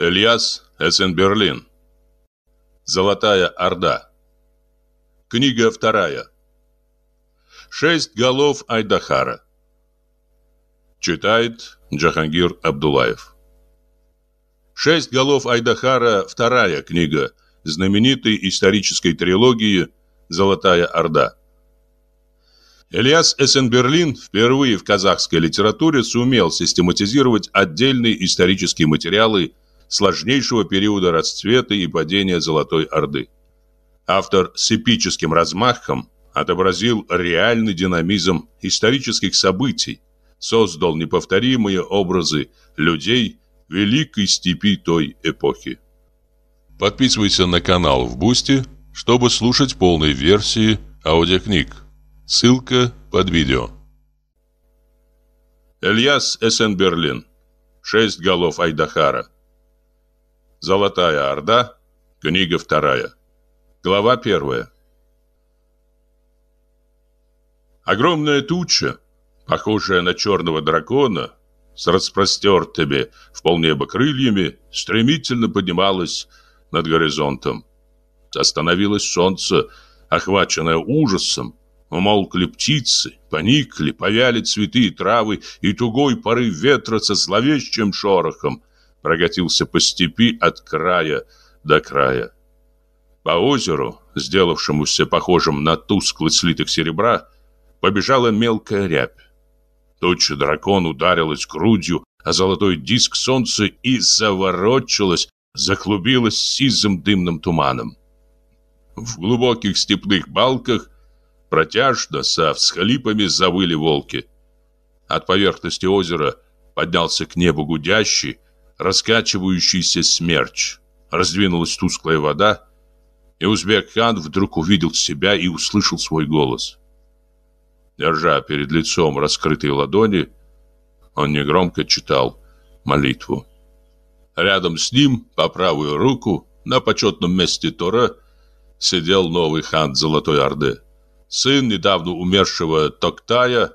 Эльяс берлин Золотая Орда. Книга вторая. Шесть голов Айдахара. Читает Джахангир Абдулаев. Шесть голов Айдахара – вторая книга знаменитой исторической трилогии «Золотая Орда». Ильяс Эссенберлин впервые в казахской литературе сумел систематизировать отдельные исторические материалы – сложнейшего периода расцвета и падения Золотой Орды. Автор с эпическим размахом отобразил реальный динамизм исторических событий, создал неповторимые образы людей великой степи той эпохи. Подписывайся на канал в Бусти, чтобы слушать полные версии аудиокниг. Ссылка под видео. Эльяс Эсенберлин. Шесть голов Айдахара. Золотая Орда, книга вторая. Глава первая. Огромная туча, похожая на черного дракона, с распростертыми в полнеба крыльями, стремительно поднималась над горизонтом. Остановилось солнце, охваченное ужасом, Умолкли птицы, поникли, повяли цветы и травы, и тугой порыв ветра со зловещим шорохом прокатился по степи от края до края. По озеру, сделавшемуся похожим на тусклый слиток серебра, побежала мелкая рябь. Туча дракон ударилась грудью а золотой диск солнца и заворочилась, заклубилась сизым дымным туманом. В глубоких степных балках протяжно со всхлипами завыли волки. От поверхности озера поднялся к небу гудящий, раскачивающийся смерч. Раздвинулась тусклая вода, и Узбек-хан вдруг увидел себя и услышал свой голос. Держа перед лицом раскрытые ладони, он негромко читал молитву. Рядом с ним, по правую руку, на почетном месте Тора, сидел новый хан Золотой Орды, сын недавно умершего Токтая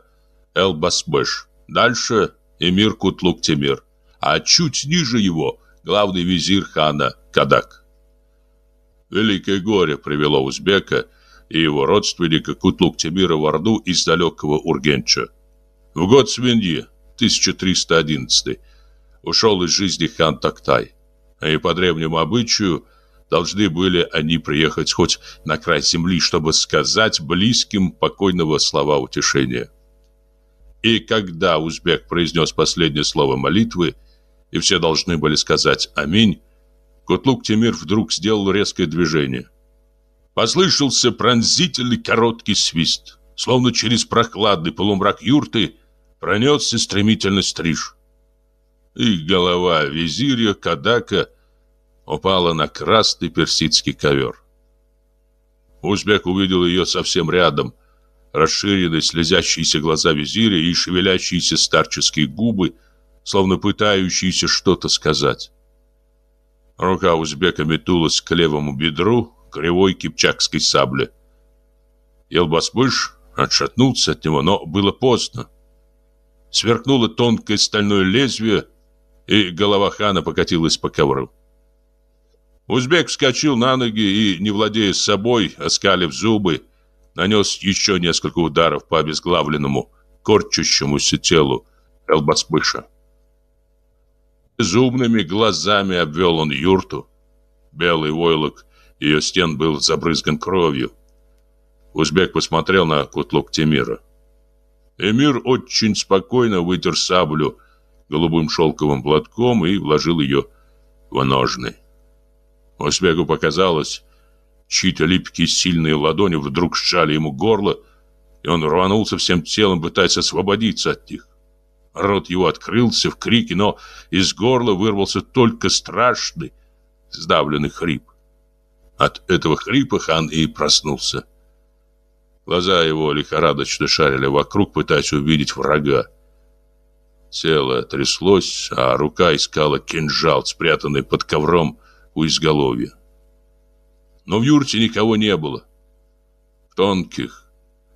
Элбасбэш. Дальше Эмир Кутлук-Темир а чуть ниже его главный визир хана Кадак. Великое горе привело узбека и его родственника кутлук Тимира в Орду из далекого Ургенча. В год свиньи, 1311, ушел из жизни хан Тактай, и по древнему обычаю должны были они приехать хоть на край земли, чтобы сказать близким покойного слова утешения. И когда узбек произнес последнее слово молитвы, и все должны были сказать «Аминь», Кутлук-Темир вдруг сделал резкое движение. Послышался пронзительный короткий свист. Словно через прохладный полумрак юрты пронесся стремительный стриж. И голова визиря Кадака упала на красный персидский ковер. Узбек увидел ее совсем рядом. Расширенные слезящиеся глаза визиря и шевелящиеся старческие губы – словно пытающийся что-то сказать. Рука узбека метнулась к левому бедру кривой кипчакской сабли. Елбасбыш отшатнулся от него, но было поздно. Сверкнуло тонкое стальное лезвие, и голова хана покатилась по ковру. Узбек вскочил на ноги и, не владея собой, оскалив зубы, нанес еще несколько ударов по обезглавленному, корчащемуся телу Элбасбыша. Безумными глазами обвел он юрту. Белый войлок ее стен был забрызган кровью. Узбек посмотрел на кутлук Темира. Эмир очень спокойно вытер саблю голубым шелковым платком и вложил ее в ножны. Узбеку показалось, чьи-то липкие сильные ладони вдруг сжали ему горло, и он рванулся всем телом, пытаясь освободиться от них. Рот его открылся в крике, но из горла вырвался только страшный, сдавленный хрип. От этого хрипа хан и проснулся. Глаза его лихорадочно шарили вокруг, пытаясь увидеть врага. Тело тряслось, а рука искала кинжал, спрятанный под ковром у изголовья. Но в юрте никого не было. В тонких,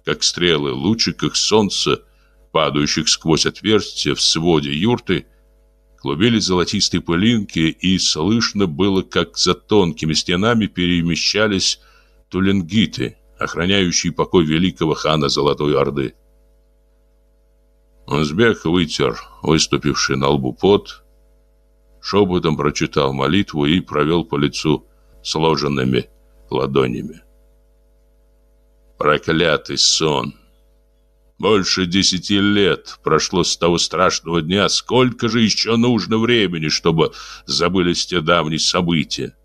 как стрелы, лучиках солнца падающих сквозь отверстие в своде юрты, клубились золотистые пылинки, и слышно было, как за тонкими стенами перемещались туленгиты, охраняющие покой великого хана Золотой Орды. Узбек вытер выступивший на лбу пот, шепотом прочитал молитву и провел по лицу сложенными ладонями. Проклятый сон! Больше десяти лет прошло с того страшного дня. Сколько же еще нужно времени, чтобы забылись те давние события?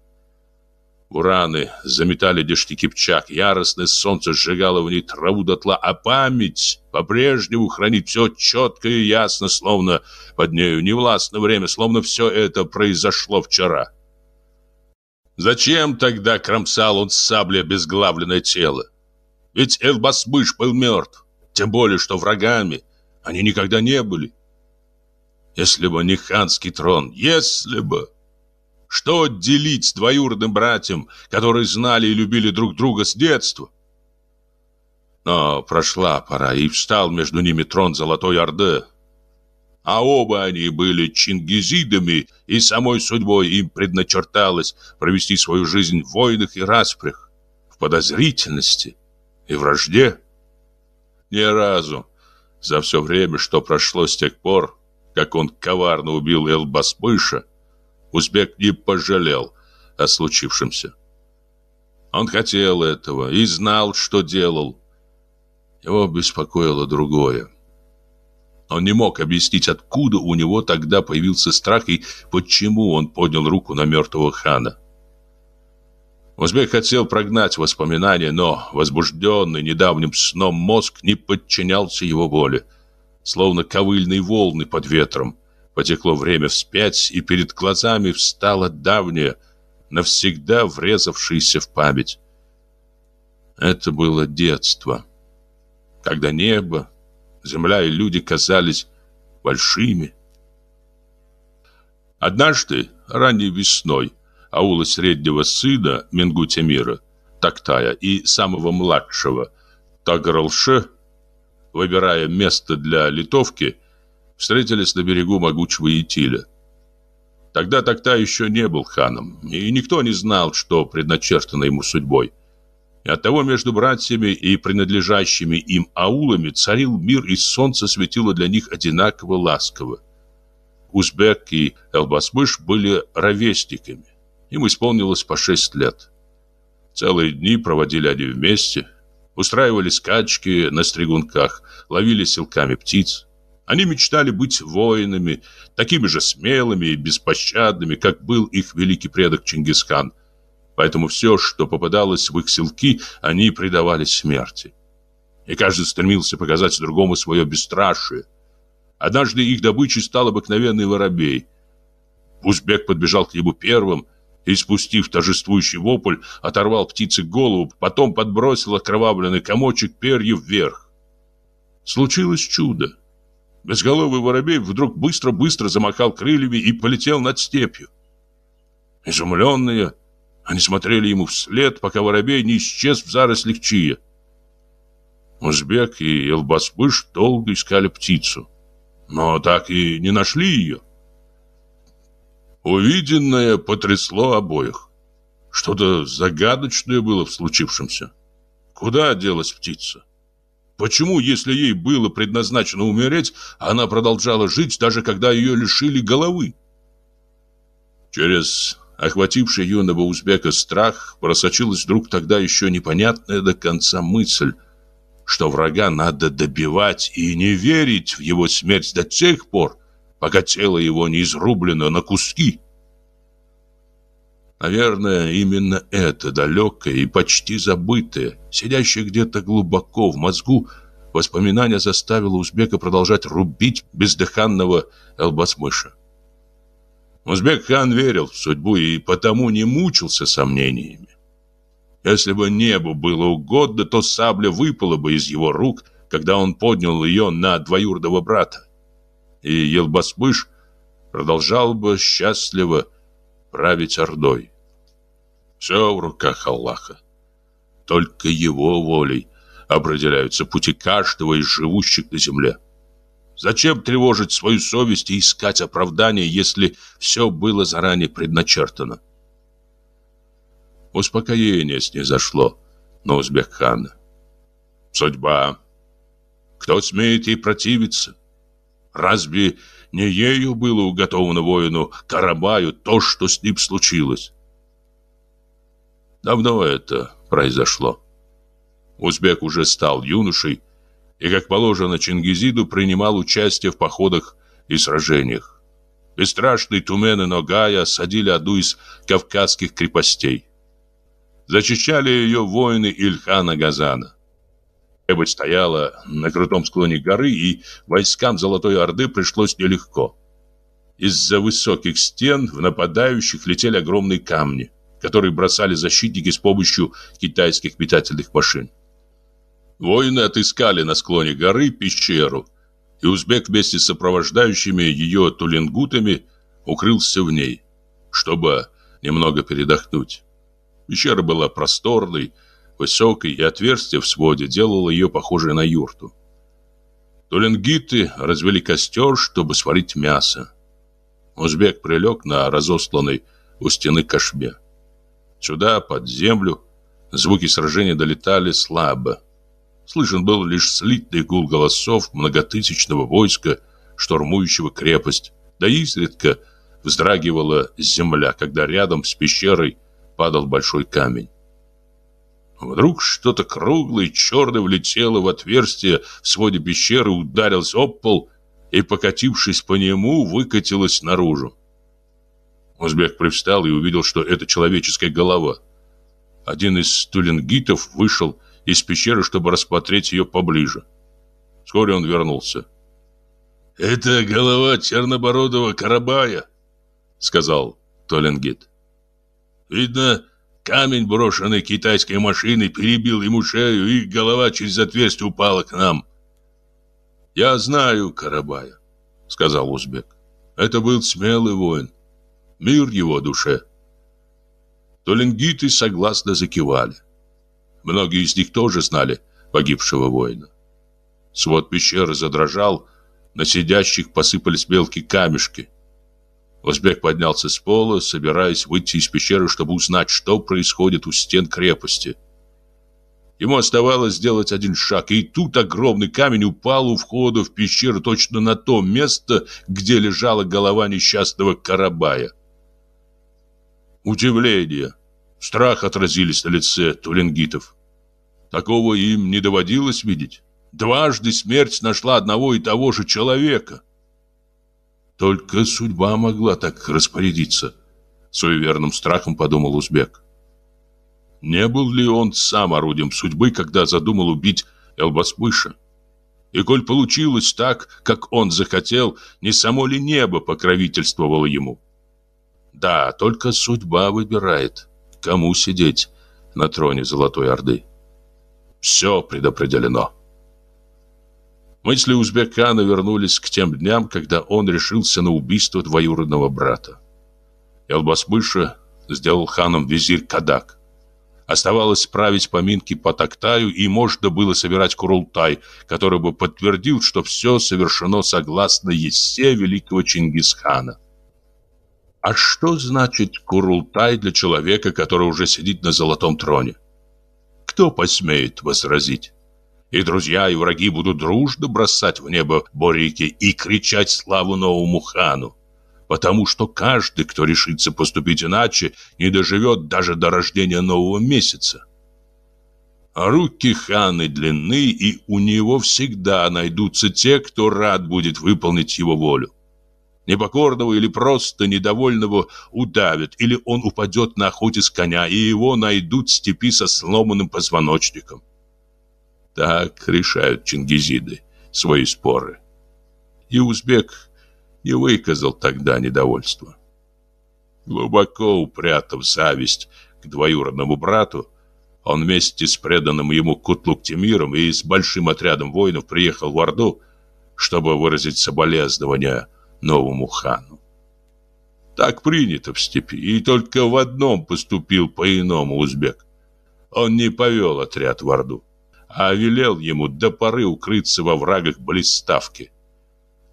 Ураны заметали дешти кипчак, яростное солнце сжигало в ней траву дотла, а память по-прежнему хранит все четко и ясно, словно под нею невластно время, словно все это произошло вчера. Зачем тогда кромсал он саблей безглавленное тело? Ведь Элбасмыш был мертв. Тем более, что врагами они никогда не были. Если бы не ханский трон, если бы... Что делить двоюродным братьям, которые знали и любили друг друга с детства? Но прошла пора, и встал между ними трон Золотой Орды. А оба они были чингизидами, и самой судьбой им предначерталось провести свою жизнь в войнах и распрях, в подозрительности и вражде. Ни разу. За все время, что прошло с тех пор, как он коварно убил Элбаспыша, узбек не пожалел о случившемся. Он хотел этого и знал, что делал. Его беспокоило другое. Он не мог объяснить, откуда у него тогда появился страх и почему он поднял руку на мертвого хана. Узбек хотел прогнать воспоминания, но возбужденный недавним сном мозг не подчинялся его воле. Словно ковыльные волны под ветром. Потекло время вспять, и перед глазами встало давнее, навсегда врезавшееся в память. Это было детство. Когда небо, земля и люди казались большими. Однажды, ранней весной, аула среднего сына Менгутемира, Тактая и самого младшего Тагралше, выбирая место для литовки, встретились на берегу могучего Итиля. Тогда Такта еще не был ханом, и никто не знал, что предначертано ему судьбой. И оттого между братьями и принадлежащими им аулами царил мир, и солнце светило для них одинаково ласково. Узбек и Элбасмыш были ровесниками. Им исполнилось по 6 лет. Целые дни проводили они вместе, устраивали скачки на стригунках, ловили силками птиц. Они мечтали быть воинами, такими же смелыми и беспощадными, как был их великий предок Чингисхан. Поэтому все, что попадалось в их селки, они предавали смерти. И каждый стремился показать другому свое бесстрашие. Однажды их добычей стал обыкновенный воробей. Узбек подбежал к нему первым, и, спустив торжествующий вопль, оторвал птице голову, потом подбросил окровавленный комочек перьев вверх. Случилось чудо. Безголовый воробей вдруг быстро-быстро замахал крыльями и полетел над степью. Изумленные, они смотрели ему вслед, пока воробей не исчез в зарослях чия. Узбек и Элбасбыш долго искали птицу, но так и не нашли ее. Увиденное потрясло обоих. Что-то загадочное было в случившемся. Куда делась птица? Почему, если ей было предназначено умереть, она продолжала жить, даже когда ее лишили головы? Через охвативший юного узбека страх просочилась вдруг тогда еще непонятная до конца мысль, что врага надо добивать и не верить в его смерть до тех пор, пока тело его не изрублено на куски. Наверное, именно это далекое и почти забытое, сидящее где-то глубоко в мозгу, воспоминание заставило узбека продолжать рубить бездыханного Элбасмыша. Узбек хан верил в судьбу и потому не мучился сомнениями. Если бы небу было угодно, то сабля выпала бы из его рук, когда он поднял ее на двоюродного брата и Елбасмыш продолжал бы счастливо править Ордой. Все в руках Аллаха. Только его волей определяются пути каждого из живущих на земле. Зачем тревожить свою совесть и искать оправдания, если все было заранее предначертано? Успокоение снизошло на Узбекхана. Судьба. Кто смеет ей противиться? Разве не ею было уготовано воину Карабаю то, что с ним случилось? Давно это произошло. Узбек уже стал юношей и, как положено Чингизиду, принимал участие в походах и сражениях. Бесстрашный Тумен и Ногая осадили одну из кавказских крепостей. Зачищали ее воины Ильхана Газана. Эбот стояла на крутом склоне горы, и войскам Золотой Орды пришлось нелегко. Из-за высоких стен в нападающих летели огромные камни, которые бросали защитники с помощью китайских метательных машин. Воины отыскали на склоне горы пещеру, и узбек вместе с сопровождающими ее тулингутами укрылся в ней, чтобы немного передохнуть. Пещера была просторной, высокой, и отверстие в своде делало ее похожей на юрту. Тулингиты развели костер, чтобы сварить мясо. Узбек прилег на разосланной у стены кашбе. Сюда, под землю, звуки сражения долетали слабо. Слышен был лишь слитный гул голосов многотысячного войска, штурмующего крепость, да изредка вздрагивала земля, когда рядом с пещерой падал большой камень. Вдруг что-то круглое и черное влетело в отверстие в своде пещеры, ударилось об пол и, покатившись по нему, выкатилось наружу. Узбек привстал и увидел, что это человеческая голова. Один из туленгитов вышел из пещеры, чтобы рассмотреть ее поближе. Вскоре он вернулся. «Это голова чернобородого карабая», — сказал Толенгит. «Видно, Камень, брошенный китайской машиной, перебил ему шею, и голова через отверстие упала к нам. «Я знаю Карабая», — сказал узбек. «Это был смелый воин. Мир его душе». Толингиты согласно закивали. Многие из них тоже знали погибшего воина. Свод пещеры задрожал, на сидящих посыпались мелкие камешки. Узбек поднялся с пола, собираясь выйти из пещеры, чтобы узнать, что происходит у стен крепости. Ему оставалось сделать один шаг, и тут огромный камень упал у входа в пещеру точно на то место, где лежала голова несчастного Карабая. Удивление, страх отразились на лице Тулингитов. Такого им не доводилось видеть. Дважды смерть нашла одного и того же человека. Только судьба могла так распорядиться, с суеверным страхом подумал узбек. Не был ли он сам орудием судьбы, когда задумал убить Элбасбыша? И коль получилось так, как он захотел, не само ли небо покровительствовало ему? Да, только судьба выбирает, кому сидеть на троне Золотой Орды. Все предопределено. Мысли Узбекана вернулись к тем дням, когда он решился на убийство двоюродного брата. Элбасбыша сделал ханом визирь Кадак. Оставалось править поминки по Тактаю, и можно было собирать Курултай, который бы подтвердил, что все совершено согласно Есе великого Чингисхана. А что значит Курултай для человека, который уже сидит на золотом троне? Кто посмеет возразить? И друзья, и враги будут дружно бросать в небо борики и кричать славу новому хану. Потому что каждый, кто решится поступить иначе, не доживет даже до рождения нового месяца. А руки ханы длинны, и у него всегда найдутся те, кто рад будет выполнить его волю. Непокорного или просто недовольного удавят, или он упадет на охоте с коня, и его найдут в степи со сломанным позвоночником. Так решают чингизиды свои споры. И узбек не выказал тогда недовольства. Глубоко упрятав зависть к двоюродному брату, он вместе с преданным ему Кутлук Тимиром и с большим отрядом воинов приехал в Орду, чтобы выразить соболезнования новому хану. Так принято в степи, и только в одном поступил по-иному узбек. Он не повел отряд в Орду а велел ему до поры укрыться во врагах блиставки.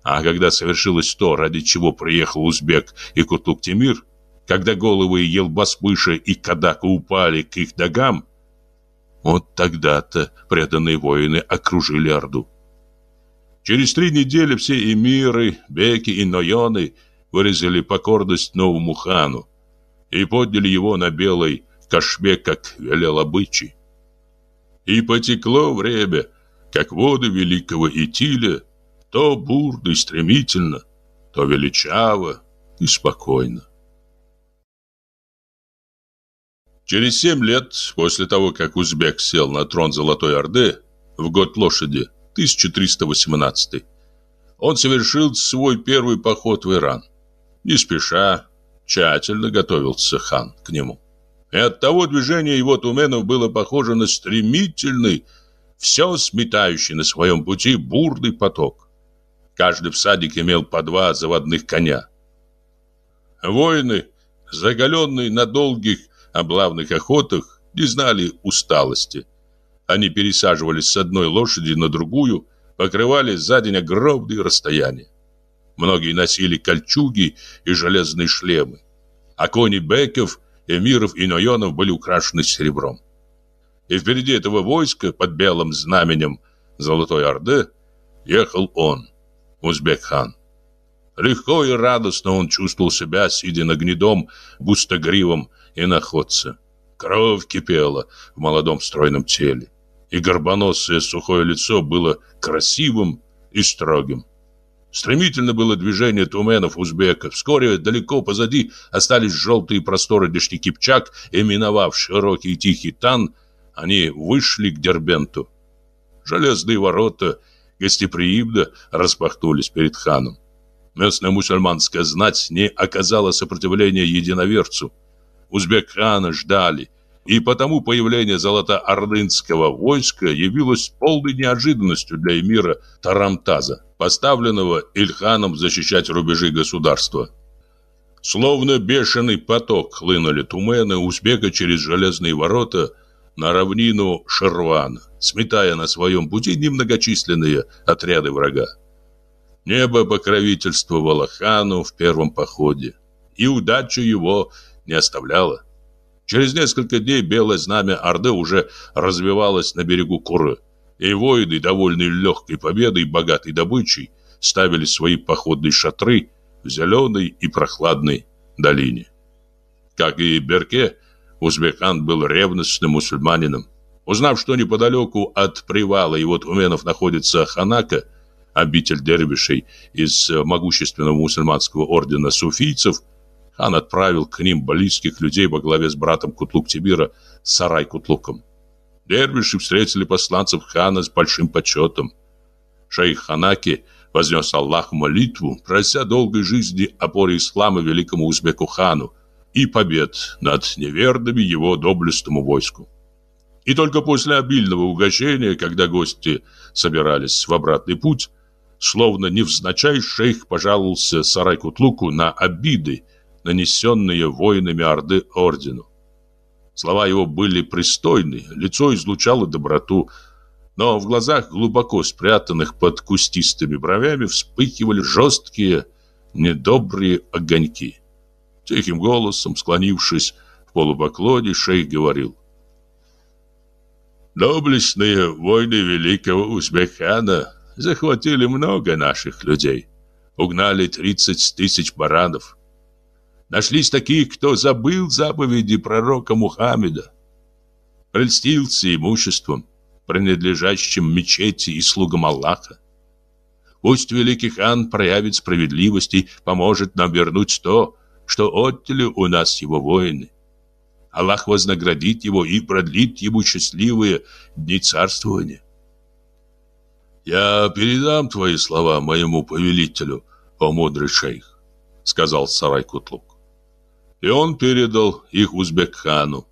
А когда совершилось то, ради чего приехал Узбек и Кутлук-Тимир, когда головы Елбасмыша и Кадака упали к их догам, вот тогда-то преданные воины окружили Орду. Через три недели все эмиры, беки и нойоны вырезали покорность новому хану и подняли его на белой кашме, как велел обычай. И потекло время, как воды великого Итиля, то бурно и стремительно, то величаво и спокойно. Через семь лет после того, как узбек сел на трон Золотой Орды, в год лошади, 1318, он совершил свой первый поход в Иран. Не спеша, тщательно готовился хан к нему. И оттого движение его туменов было похоже на стремительный, все сметающий на своем пути бурный поток. Каждый всадник имел по два заводных коня. Воины, заголенные на долгих облавных охотах, не знали усталости. Они пересаживались с одной лошади на другую, покрывали за день огромные расстояния. Многие носили кольчуги и железные шлемы. А кони беков эмиров и ноянов были украшены серебром. И впереди этого войска под белым знаменем Золотой Орды ехал он, Узбек-хан. Легко и радостно он чувствовал себя, сидя на гнедом, густогривом и находце. Кровь кипела в молодом стройном теле, и горбоносое сухое лицо было красивым и строгим. Стремительно было движение туменов узбеков. Вскоре далеко позади остались желтые просторы дешти Кипчак, и миновав широкий тихий тан, они вышли к Дербенту. Железные ворота гостеприимно распахнулись перед ханом. Местная мусульманская знать не оказала сопротивления единоверцу. Узбек хана ждали – и потому появление золотоордынского войска явилось полной неожиданностью для эмира Тарамтаза, поставленного Ильханом защищать рубежи государства. Словно бешеный поток хлынули тумены Узбека через железные ворота на равнину Шерван, сметая на своем пути немногочисленные отряды врага. Небо покровительствовало хану в первом походе, и удача его не оставляла. Через несколько дней белое знамя Орды уже развивалось на берегу Куры, и воины, довольные легкой победой и богатой добычей, ставили свои походные шатры в зеленой и прохладной долине. Как и Берке, Узбекан был ревностным мусульманином. Узнав, что неподалеку от привала его туменов находится Ханака, обитель дервишей из могущественного мусульманского ордена суфийцев – хан отправил к ним близких людей во главе с братом Кутлук-Тибира, сарай Кутлуком. Дервиши встретили посланцев хана с большим почетом. Шейх Ханаки вознес Аллаху молитву, прося долгой жизни опоре ислама великому узбеку хану и побед над неверными его доблестному войску. И только после обильного угощения, когда гости собирались в обратный путь, словно невзначай шейх пожаловался сарай-кутлуку на обиды, нанесенные воинами Орды ордену. Слова его были пристойны, лицо излучало доброту, но в глазах, глубоко спрятанных под кустистыми бровями, вспыхивали жесткие, недобрые огоньки. Тихим голосом, склонившись в полупоклоне, шейх говорил. «Доблестные войны великого Узбекхана захватили много наших людей. Угнали 30 тысяч баранов, Нашлись такие, кто забыл заповеди пророка Мухаммеда, прельстился имуществом, принадлежащим мечети и слугам Аллаха. Пусть великий хан проявит справедливость и поможет нам вернуть то, что отняли у нас его воины. Аллах вознаградит его и продлит ему счастливые дни царствования. «Я передам твои слова моему повелителю, о мудрый шейх», — сказал Сарай Кутлуб и он передал их Узбек-хану.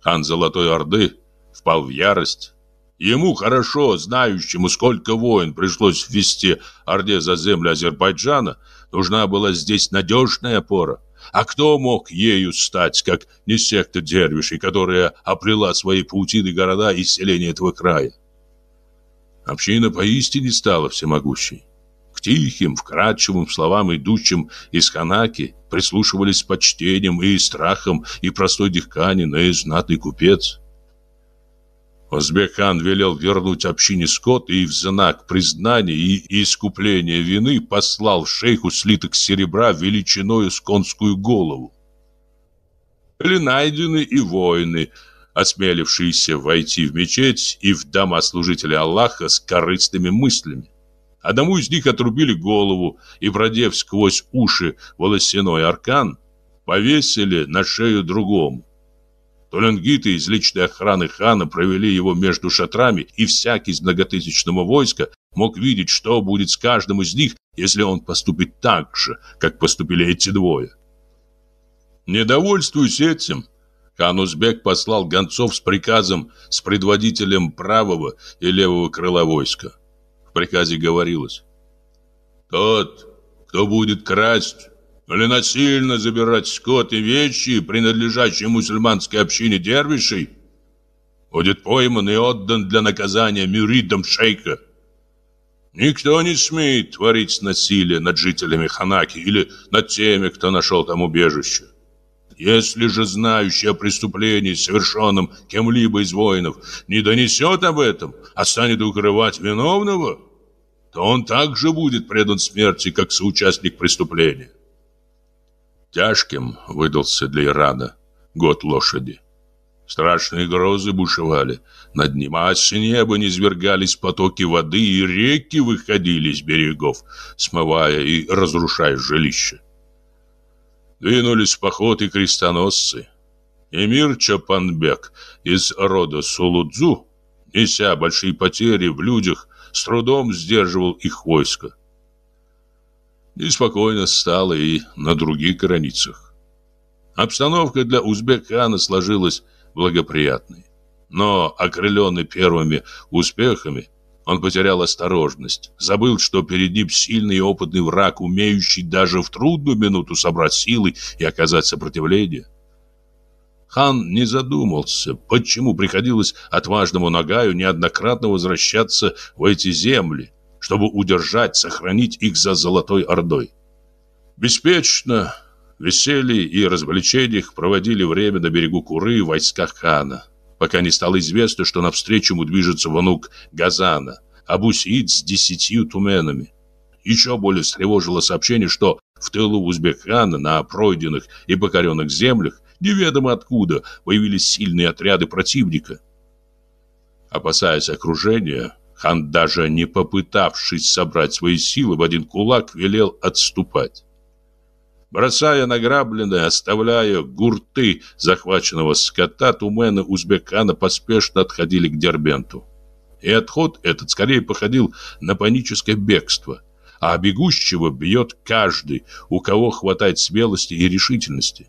Хан Золотой Орды впал в ярость. Ему, хорошо знающему, сколько войн пришлось ввести Орде за землю Азербайджана, нужна была здесь надежная опора. А кто мог ею стать, как не секта дервишей, которая оплела свои паутины города и селения этого края? Община поистине стала всемогущей к тихим, вкрадчивым словам, идущим из Ханаки, прислушивались с почтением и страхом и простой дихканин, и знатный купец. узбек велел вернуть общине скот и в знак признания и искупления вины послал шейху слиток серебра величиною с конскую голову. Были найдены и воины, осмелившиеся войти в мечеть и в дома служителя Аллаха с корыстными мыслями. Одному из них отрубили голову и, продев сквозь уши волосяной аркан, повесили на шею другому. Толенгиты из личной охраны хана провели его между шатрами, и всякий из многотысячного войска мог видеть, что будет с каждым из них, если он поступит так же, как поступили эти двое. Недовольствуясь этим, хан Узбек послал гонцов с приказом с предводителем правого и левого крыла войска. В приказе говорилось «Тот, кто будет красть или насильно забирать скот и вещи, принадлежащие мусульманской общине дервишей, будет пойман и отдан для наказания мюридам шейха. Никто не смеет творить насилие над жителями Ханаки или над теми, кто нашел там убежище. Если же знающий о преступлении, совершенном кем-либо из воинов, не донесет об этом, а станет укрывать виновного, то он также будет предан смерти, как соучастник преступления. Тяжким выдался для Ирана год лошади. Страшные грозы бушевали над ним, а с неба низвергались потоки воды, и реки выходили с берегов, смывая и разрушая жилища двинулись в поход и крестоносцы. Эмир Чапанбек из рода Сулудзу, неся большие потери в людях, с трудом сдерживал их войско. Неспокойно стало и на других границах. Обстановка для узбек-хана сложилась благоприятной. Но, окрыленный первыми успехами, он потерял осторожность, забыл, что перед ним сильный и опытный враг, умеющий даже в трудную минуту собрать силы и оказать сопротивление. Хан не задумался, почему приходилось отважному Нагаю неоднократно возвращаться в эти земли, чтобы удержать, сохранить их за Золотой Ордой. Беспечно, веселье и развлечениях проводили время на берегу Куры войсках хана – пока не стало известно, что навстречу ему движется внук Газана, Абусиид с десятью туменами. Еще более встревожило сообщение, что в тылу Узбекхана на пройденных и покоренных землях неведомо откуда появились сильные отряды противника. Опасаясь окружения, хан, даже не попытавшись собрать свои силы в один кулак, велел отступать. Бросая награбленное, оставляя гурты захваченного скота, тумены Узбекана поспешно отходили к Дербенту. И отход этот скорее походил на паническое бегство, а бегущего бьет каждый, у кого хватает смелости и решительности.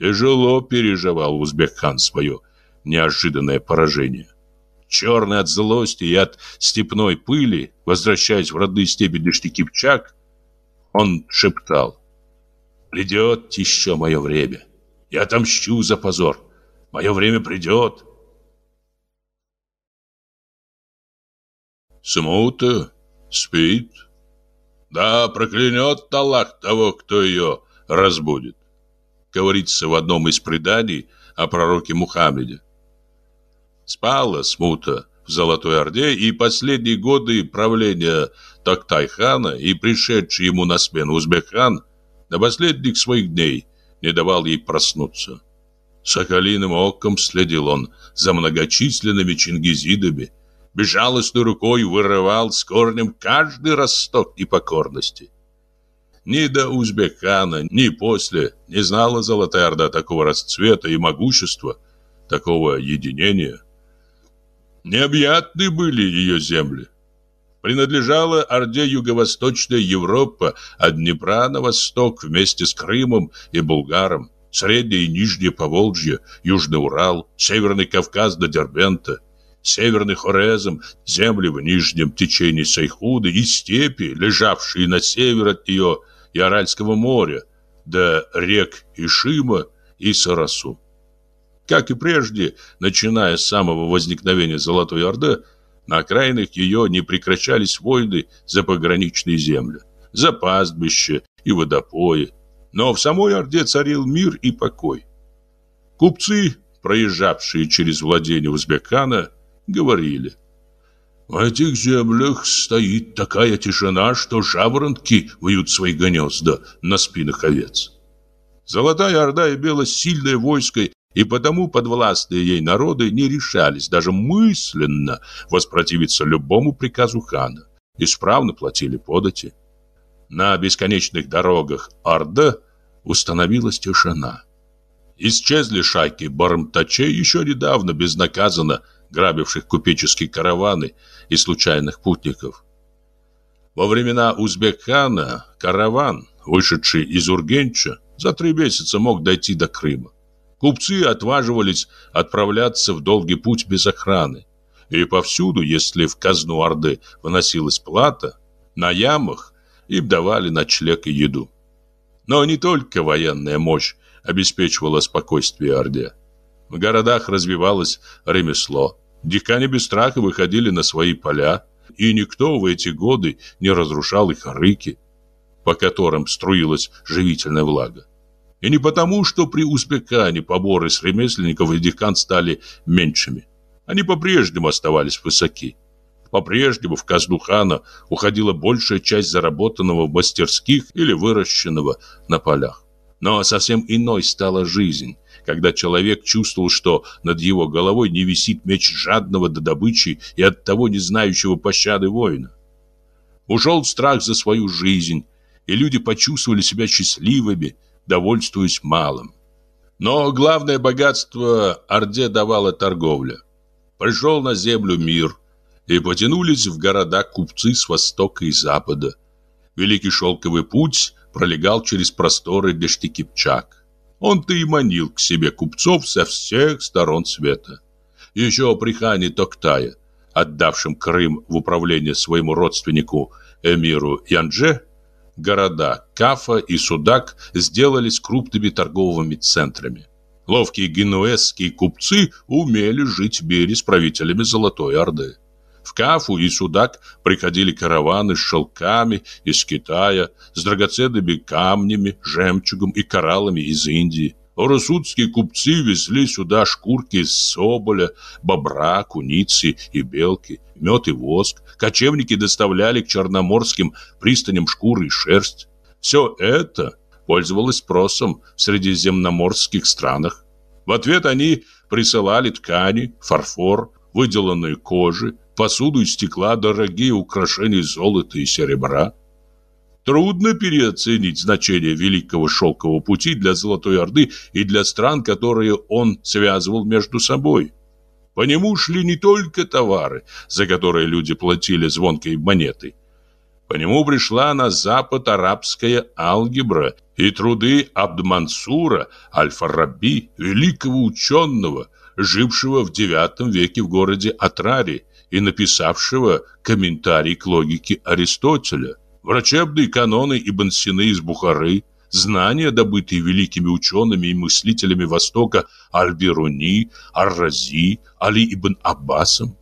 Тяжело переживал Узбекхан свое неожиданное поражение. Черный от злости и от степной пыли, возвращаясь в родные степи Дыштики Кипчак, он шептал — Придет еще мое время. Я отомщу за позор. Мое время придет. Смута э, спит. Да, проклянет Талах того, кто ее разбудит. Говорится в одном из преданий о пророке Мухаммеде. Спала смута в Золотой Орде, и последние годы правления Тактайхана и пришедший ему на смену Узбекхан – до последних своих дней не давал ей проснуться. Соколиным оком следил он за многочисленными чингизидами, безжалостной рукой вырывал с корнем каждый росток непокорности. Ни до Узбекана, ни после не знала Золотая Орда такого расцвета и могущества, такого единения. Необъятны были ее земли принадлежала Орде Юго-Восточная Европа от а Днепра на восток вместе с Крымом и Булгаром, Среднее и Нижнее Поволжье, Южный Урал, Северный Кавказ до Дербента. Северный Хорезм, земли в нижнем течении Сайхуды и степи, лежавшие на север от нее и Аральского моря, до рек Ишима и Сарасу. Как и прежде, начиная с самого возникновения Золотой Орды, на окраинах ее не прекращались войны за пограничные земли, за пастбище и водопои. Но в самой Орде царил мир и покой. Купцы, проезжавшие через владение Узбекана, говорили «В этих землях стоит такая тишина, что жаворонки вьют свои гнезда на спинах овец». Золотая Орда имела сильное войско и потому подвластные ей народы не решались даже мысленно воспротивиться любому приказу хана, и исправно платили подати. На бесконечных дорогах Орда установилась тишина. Исчезли шайки бармтачей, еще недавно безнаказанно грабивших купеческие караваны и случайных путников. Во времена Узбек-хана караван, вышедший из Ургенча, за три месяца мог дойти до Крыма. Купцы отваживались отправляться в долгий путь без охраны. И повсюду, если в казну Орды выносилась плата, на ямах им давали ночлег и еду. Но не только военная мощь обеспечивала спокойствие Орде. В городах развивалось ремесло. Дикане без страха выходили на свои поля, и никто в эти годы не разрушал их рыки, по которым струилась живительная влага. И не потому, что при Узбекане поборы с ремесленников и декан стали меньшими. Они по-прежнему оставались высоки. По-прежнему в казну хана уходила большая часть заработанного в мастерских или выращенного на полях. Но совсем иной стала жизнь, когда человек чувствовал, что над его головой не висит меч жадного до добычи и оттого не знающего пощады воина. Ушел страх за свою жизнь, и люди почувствовали себя счастливыми – довольствуясь малым. Но главное богатство Орде давала торговля. Пришел на землю мир, и потянулись в города купцы с востока и запада. Великий шелковый путь пролегал через просторы Бештекипчак. Он-то и манил к себе купцов со всех сторон света. Еще при хане Токтая, отдавшем Крым в управление своему родственнику эмиру Янже, города Кафа и Судак сделались крупными торговыми центрами. Ловкие генуэзские купцы умели жить в мире с правителями Золотой Орды. В Кафу и Судак приходили караваны с шелками из Китая, с драгоценными камнями, жемчугом и кораллами из Индии. Оросудские купцы везли сюда шкурки из соболя, бобра, куницы и белки, мед и воск. Кочевники доставляли к черноморским пристаням шкуры и шерсть. Все это пользовалось спросом в средиземноморских странах. В ответ они присылали ткани, фарфор, выделанные кожи, посуду из стекла, дорогие украшения золота и серебра. Трудно переоценить значение Великого Шелкового Пути для Золотой Орды и для стран, которые он связывал между собой. По нему шли не только товары, за которые люди платили звонкой монетой. По нему пришла на запад арабская алгебра и труды Абдмансура, Аль-Фараби, великого ученого, жившего в IX веке в городе Атрари и написавшего комментарий к логике Аристотеля врачебные каноны и Сины из Бухары, знания, добытые великими учеными и мыслителями Востока Аль-Бируни, Ар-Рази, Али Ибн Аббасом.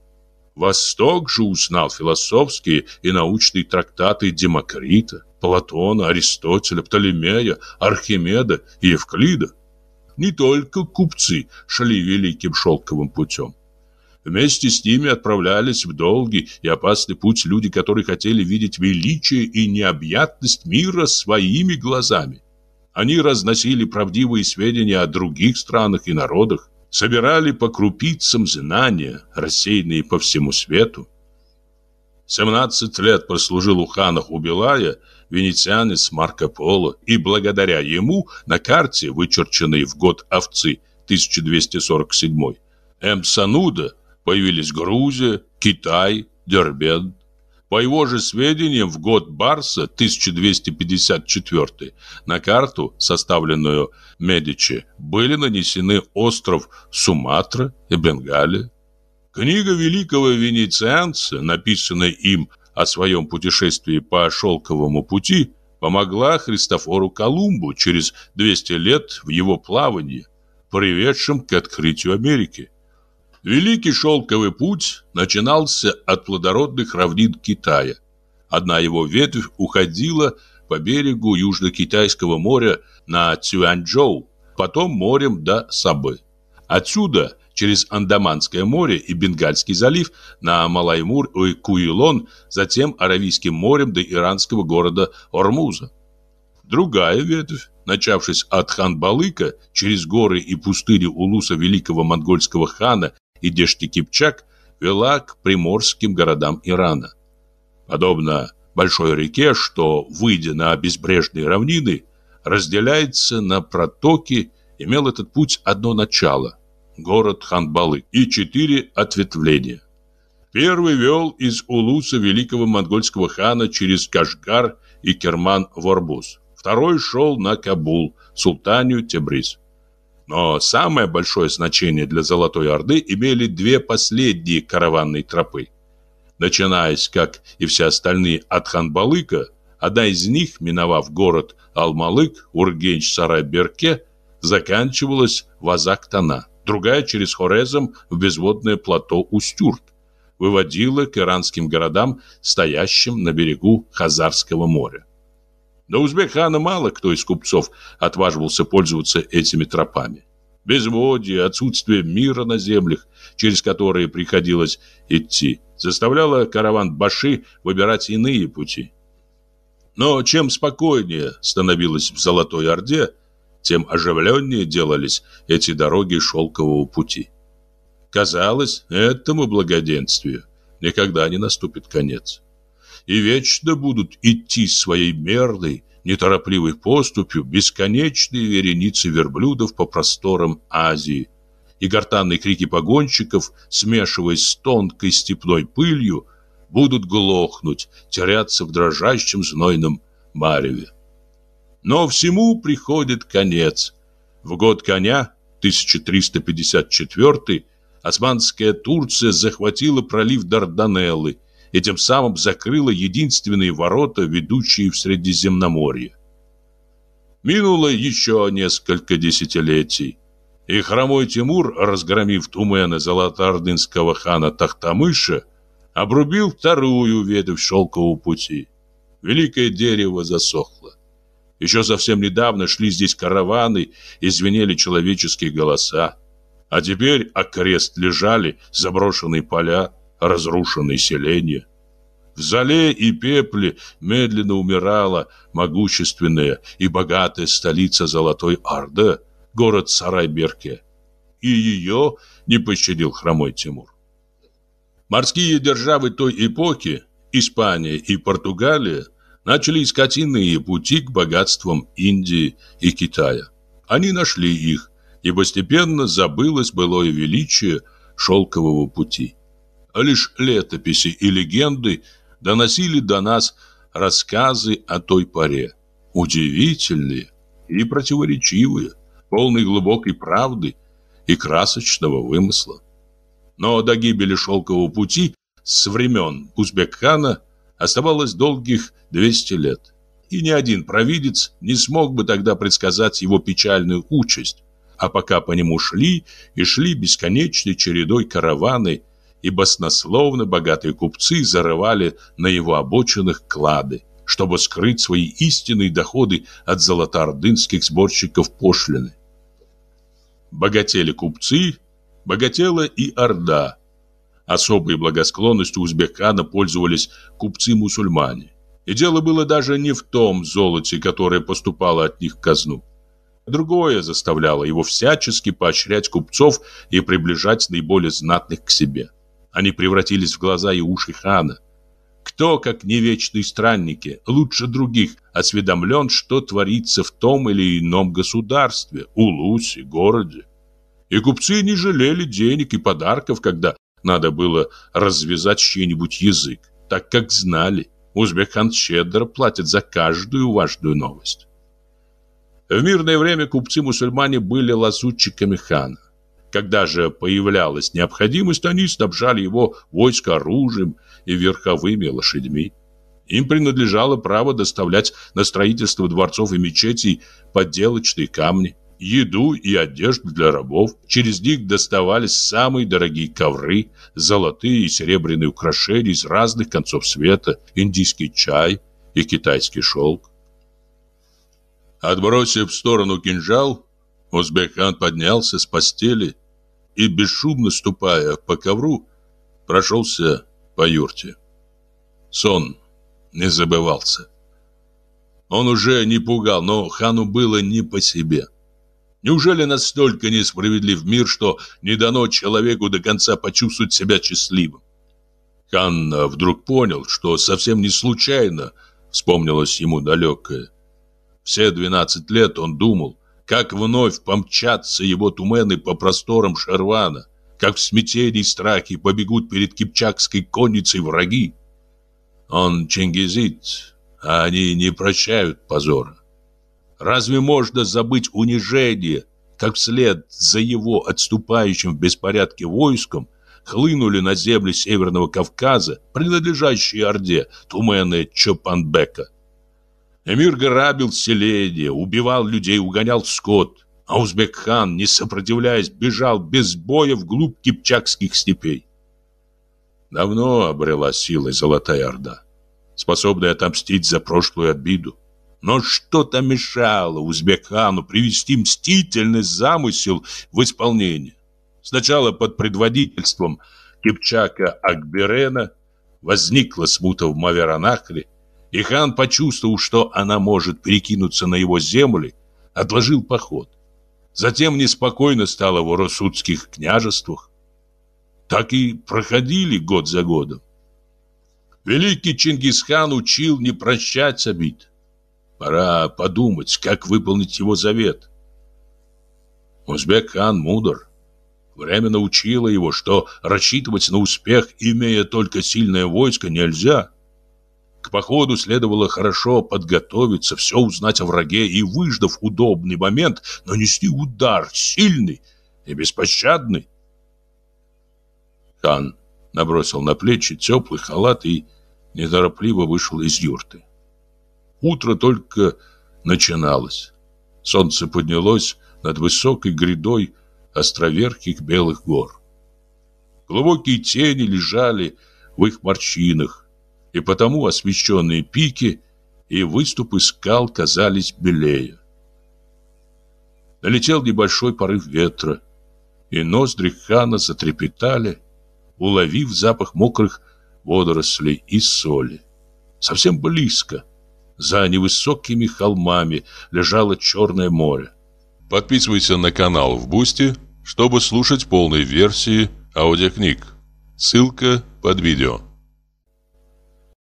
Восток же узнал философские и научные трактаты Демокрита, Платона, Аристотеля, Птолемея, Архимеда и Евклида. Не только купцы шли великим шелковым путем. Вместе с ними отправлялись в долгий и опасный путь люди, которые хотели видеть величие и необъятность мира своими глазами. Они разносили правдивые сведения о других странах и народах, собирали по крупицам знания, рассеянные по всему свету. 17 лет прослужил у хана Хубилая венецианец Марко Поло, и благодаря ему на карте, вычерченной в год овцы 1247, М. Сануда появились Грузия, Китай, Дербент. По его же сведениям, в год Барса 1254 на карту, составленную Медичи, были нанесены остров Суматра и Бенгали. Книга великого венецианца, написанная им о своем путешествии по Шелковому пути, помогла Христофору Колумбу через 200 лет в его плавании, приведшем к открытию Америки. Великий шелковый путь начинался от плодородных равнин Китая. Одна его ветвь уходила по берегу Южно-Китайского моря на Цюаньчжоу, потом морем до Сабы. Отсюда через Андаманское море и Бенгальский залив на Малаймур и Куилон, затем Аравийским морем до иранского города Ормуза. Другая ветвь, начавшись от Ханбалыка через горы и пустыни улуса великого монгольского хана и Дешти-Кипчак вела к приморским городам Ирана. Подобно большой реке, что, выйдя на безбрежные равнины, разделяется на протоки, имел этот путь одно начало – город Ханбалы и четыре ответвления. Первый вел из Улуса великого монгольского хана через Кашгар и Керман в Орбуз. Второй шел на Кабул, султанию Тебриз. Но самое большое значение для Золотой Орды имели две последние караванные тропы. Начинаясь, как и все остальные, от Ханбалыка, одна из них, миновав город Алмалык, ургенч сарай заканчивалась в Азактана, другая через Хорезм в безводное плато Устюрт, выводила к иранским городам, стоящим на берегу Хазарского моря. До узбек мало кто из купцов отваживался пользоваться этими тропами. Безводье, отсутствие мира на землях, через которые приходилось идти, заставляло караван Баши выбирать иные пути. Но чем спокойнее становилось в Золотой Орде, тем оживленнее делались эти дороги шелкового пути. Казалось, этому благоденствию никогда не наступит конец и вечно будут идти своей мерной, неторопливой поступью бесконечные вереницы верблюдов по просторам Азии. И гортанные крики погонщиков, смешиваясь с тонкой степной пылью, будут глохнуть, теряться в дрожащем знойном мареве. Но всему приходит конец. В год коня, 1354 османская Турция захватила пролив Дарданеллы – и тем самым закрыла единственные ворота, ведущие в Средиземноморье. Минуло еще несколько десятилетий, и хромой Тимур, разгромив тумена золотоордынского хана Тахтамыша, обрубил вторую ветвь шелкового пути. Великое дерево засохло. Еще совсем недавно шли здесь караваны и звенели человеческие голоса. А теперь окрест лежали заброшенные поля, разрушенные селения. В зале и пепле медленно умирала могущественная и богатая столица Золотой Орды, город Сарайберке. И ее не пощадил хромой Тимур. Морские державы той эпохи, Испания и Португалия, начали искать иные пути к богатствам Индии и Китая. Они нашли их, и постепенно забылось былое величие шелкового пути а лишь летописи и легенды доносили до нас рассказы о той поре, удивительные и противоречивые, полные глубокой правды и красочного вымысла. Но до гибели шелкового пути с времен Узбекхана оставалось долгих 200 лет, и ни один провидец не смог бы тогда предсказать его печальную участь, а пока по нему шли и шли бесконечной чередой караваны – и баснословно богатые купцы зарывали на его обочинах клады, чтобы скрыть свои истинные доходы от золотоордынских сборщиков пошлины. Богатели купцы, богатела и орда. Особой благосклонностью узбекана пользовались купцы-мусульмане. И дело было даже не в том золоте, которое поступало от них в казну. Другое заставляло его всячески поощрять купцов и приближать наиболее знатных к себе. Они превратились в глаза и уши хана. Кто, как не вечные странники, лучше других осведомлен, что творится в том или ином государстве, улусе, городе? И купцы не жалели денег и подарков, когда надо было развязать чей-нибудь язык, так как знали, Узбекхан щедро платит за каждую важную новость. В мирное время купцы-мусульмане были лазутчиками хана. Когда же появлялась необходимость, они снабжали его войско оружием и верховыми лошадьми. Им принадлежало право доставлять на строительство дворцов и мечетей подделочные камни, еду и одежду для рабов. Через них доставались самые дорогие ковры, золотые и серебряные украшения из разных концов света, индийский чай и китайский шелк. Отбросив в сторону кинжал, узбек поднялся с постели и, бесшумно ступая по ковру, прошелся по юрте. Сон не забывался. Он уже не пугал, но хану было не по себе. Неужели настолько несправедлив мир, что не дано человеку до конца почувствовать себя счастливым? Хан вдруг понял, что совсем не случайно вспомнилось ему далекое. Все двенадцать лет он думал, как вновь помчатся его тумены по просторам Шервана, как в смятении и страхе побегут перед кипчакской конницей враги. Он чингизит, а они не прощают позора. Разве можно забыть унижение, как вслед за его отступающим в беспорядке войском хлынули на земли Северного Кавказа, принадлежащие Орде, тумены Чопанбека? Эмир грабил селение, убивал людей, угонял скот. А Узбек-хан, не сопротивляясь, бежал без боя вглубь кипчакских степей. Давно обрела силой Золотая Орда, способная отомстить за прошлую обиду. Но что-то мешало Узбек-хану привести мстительный замысел в исполнение. Сначала под предводительством Кипчака Акберена возникла смута в Маверанахре, и хан, почувствовал, что она может перекинуться на его земли, отложил поход. Затем неспокойно стало в Урусутских княжествах. Так и проходили год за годом. Великий Чингисхан учил не прощать обид. Пора подумать, как выполнить его завет. Узбек хан мудр. Время научило его, что рассчитывать на успех, имея только сильное войско, нельзя – к походу следовало хорошо подготовиться, все узнать о враге и, выждав удобный момент, нанести удар, сильный и беспощадный. Хан набросил на плечи теплый халат и неторопливо вышел из юрты. Утро только начиналось. Солнце поднялось над высокой грядой островерхих белых гор. Глубокие тени лежали в их морщинах, и потому освещенные пики и выступы скал казались белее. Налетел небольшой порыв ветра, и ноздри хана затрепетали, уловив запах мокрых водорослей и соли. Совсем близко, за невысокими холмами, лежало Черное море. Подписывайся на канал в Бусти, чтобы слушать полные версии аудиокниг. Ссылка под видео.